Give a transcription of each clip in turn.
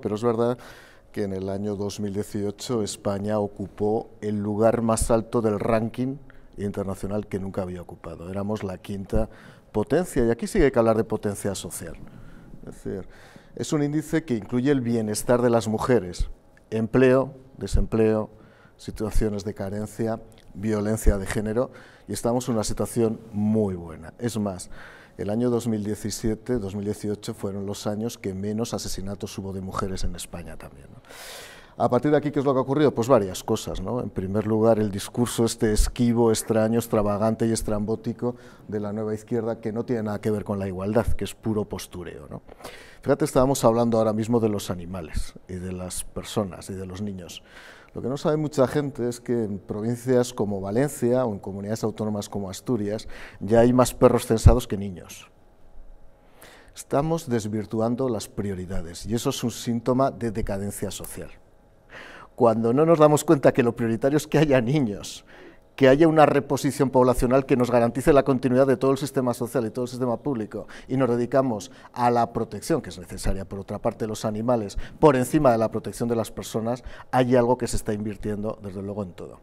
Pero es verdad que en el año 2018 España ocupó el lugar más alto del ranking internacional que nunca había ocupado. Éramos la quinta potencia y aquí sigue que hablar de potencia social. Es decir, es un índice que incluye el bienestar de las mujeres, empleo, desempleo, situaciones de carencia, violencia de género y estamos en una situación muy buena. Es más, el año 2017-2018 fueron los años que menos asesinatos hubo de mujeres en España también. A partir de aquí, ¿qué es lo que ha ocurrido? Pues varias cosas, ¿no? En primer lugar, el discurso este esquivo, extraño, extravagante y estrambótico de la nueva izquierda que no tiene nada que ver con la igualdad, que es puro postureo, Fíjate, estábamos hablando ahora mismo de los animales y de las personas y de los niños. Lo que no sabe mucha gente es que en provincias como Valencia o en comunidades autónomas como Asturias ya hay más perros censados que niños estamos desvirtuando las prioridades y eso es un síntoma de decadencia social cuando no nos damos cuenta que lo prioritario es que haya niños, que haya una reposición poblacional que nos garantice la continuidad de todo el sistema social y todo el sistema público y nos dedicamos a la protección, que es necesaria por otra parte de los animales, por encima de la protección de las personas, hay algo que se está invirtiendo desde luego en todo.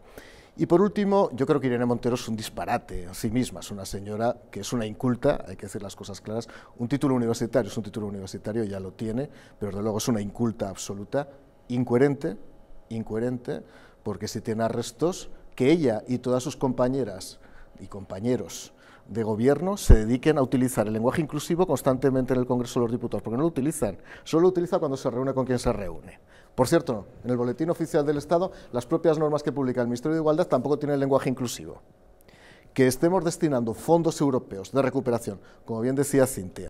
Y por último, yo creo que Irene Montero es un disparate en sí misma, es una señora que es una inculta, hay que decir las cosas claras, un título universitario es un título universitario, ya lo tiene, pero desde luego es una inculta absoluta, incoherente, incoherente porque si tiene arrestos, que ella y todas sus compañeras y compañeros de gobierno se dediquen a utilizar el lenguaje inclusivo constantemente en el Congreso de los Diputados, porque no lo utilizan, solo lo utiliza cuando se reúne con quien se reúne. Por cierto, en el Boletín Oficial del Estado, las propias normas que publica el Ministerio de Igualdad tampoco tienen lenguaje inclusivo. Que estemos destinando fondos europeos de recuperación, como bien decía Cintia,